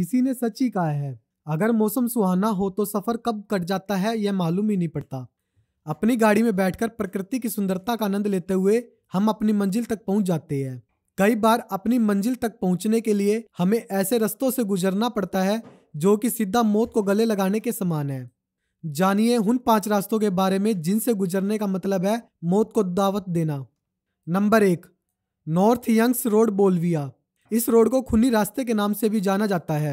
किसी ने सच ही कहा है अगर मौसम सुहाना हो तो सफर कब कट जाता है यह मालूम ही नहीं पड़ता अपनी गाड़ी में बैठकर प्रकृति की सुंदरता का आनंद लेते हुए हम अपनी मंजिल तक पहुंच जाते हैं कई बार अपनी मंजिल तक पहुंचने के लिए हमें ऐसे रस्तों से गुजरना पड़ता है जो कि सीधा मौत को गले लगाने के समान है जानिए उन पांच रास्तों के बारे में जिनसे गुजरने का मतलब है मौत को दावत देना नंबर एक नॉर्थ यंग्स रोड बोलविया इस रोड को खुन्नी रास्ते के नाम से भी जाना जाता है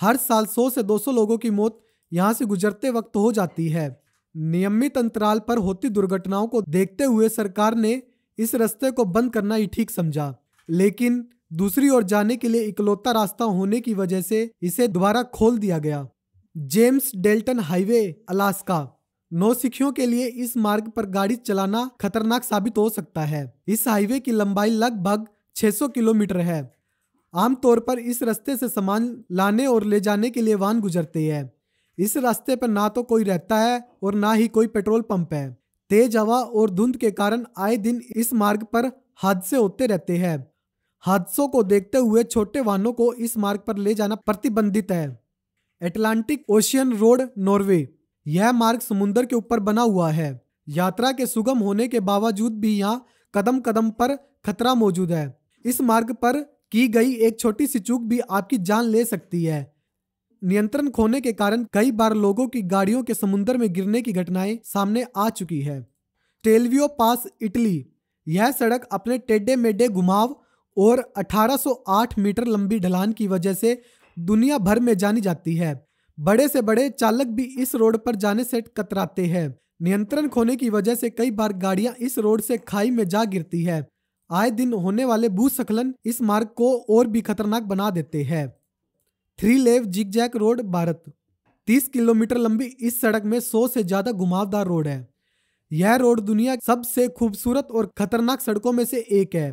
हर साल 100 से 200 लोगों की मौत यहाँ से गुजरते वक्त हो जाती है नियमित अंतराल पर होती दुर्घटनाओं को देखते हुए सरकार ने इस रास्ते को बंद करना ही ठीक समझा लेकिन दूसरी ओर जाने के लिए इकलौता रास्ता होने की वजह से इसे दोबारा खोल दिया गया जेम्स डेल्टन हाईवे अलास्का नौसिखियों के लिए इस मार्ग पर गाड़ी चलाना खतरनाक साबित हो सकता है इस हाईवे की लंबाई लगभग 600 किलोमीटर है आमतौर पर इस रास्ते से सामान लाने और ले जाने के लिए वाहन गुजरते हैं इस रास्ते पर ना तो कोई रहता है और ना ही कोई पेट्रोल पंप है तेज हवा और धुंध के कारण आए दिन इस मार्ग पर हादसे होते रहते हैं हादसों को देखते हुए छोटे वाहनों को इस मार्ग पर ले जाना प्रतिबंधित है एटलांटिक ओशियन रोड नॉर्वे यह मार्ग समुन्द्र के ऊपर बना हुआ है यात्रा के सुगम होने के बावजूद भी यहाँ कदम कदम पर खतरा मौजूद है इस मार्ग पर की गई एक छोटी सी चूक भी आपकी जान ले सकती है नियंत्रण खोने के कारण कई बार लोगों की गाड़ियों के समुद्र में गिरने की घटनाएं सामने आ चुकी है टेलवियो पास इटली यह सड़क अपने टेडे मेढे घुमाव और 1808 मीटर लंबी ढलान की वजह से दुनिया भर में जानी जाती है बड़े से बड़े चालक भी इस रोड पर जाने से कतराते हैं नियंत्रण खोने की वजह से कई बार गाड़ियां इस रोड से खाई में जा गिरती है आए दिन होने वाले भूस्खलन इस मार्ग को और भी खतरनाक बना देते हैं थ्री लेव जिगजैक रोड भारत 30 किलोमीटर लंबी इस सड़क में 100 से ज्यादा घुमावदार रोड है यह रोड दुनिया सबसे खूबसूरत और खतरनाक सड़कों में से एक है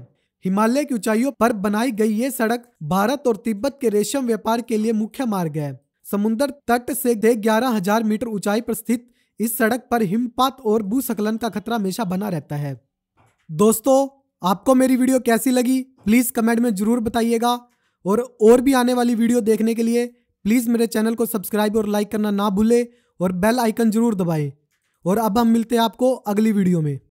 हिमालय की ऊंचाइयों पर बनाई गई ये सड़क भारत और तिब्बत के रेशम व्यापार के लिए मुख्य मार्ग है समुन्द्र तट से ग्यारह हजार मीटर ऊंचाई पर स्थित इस सड़क पर हिमपात और भूस्खलन का खतरा हमेशा बना रहता है दोस्तों आपको मेरी वीडियो कैसी लगी प्लीज़ कमेंट में ज़रूर बताइएगा और और भी आने वाली वीडियो देखने के लिए प्लीज़ मेरे चैनल को सब्सक्राइब और लाइक करना ना भूलें और बेल आइकन ज़रूर दबाएँ और अब हम मिलते हैं आपको अगली वीडियो में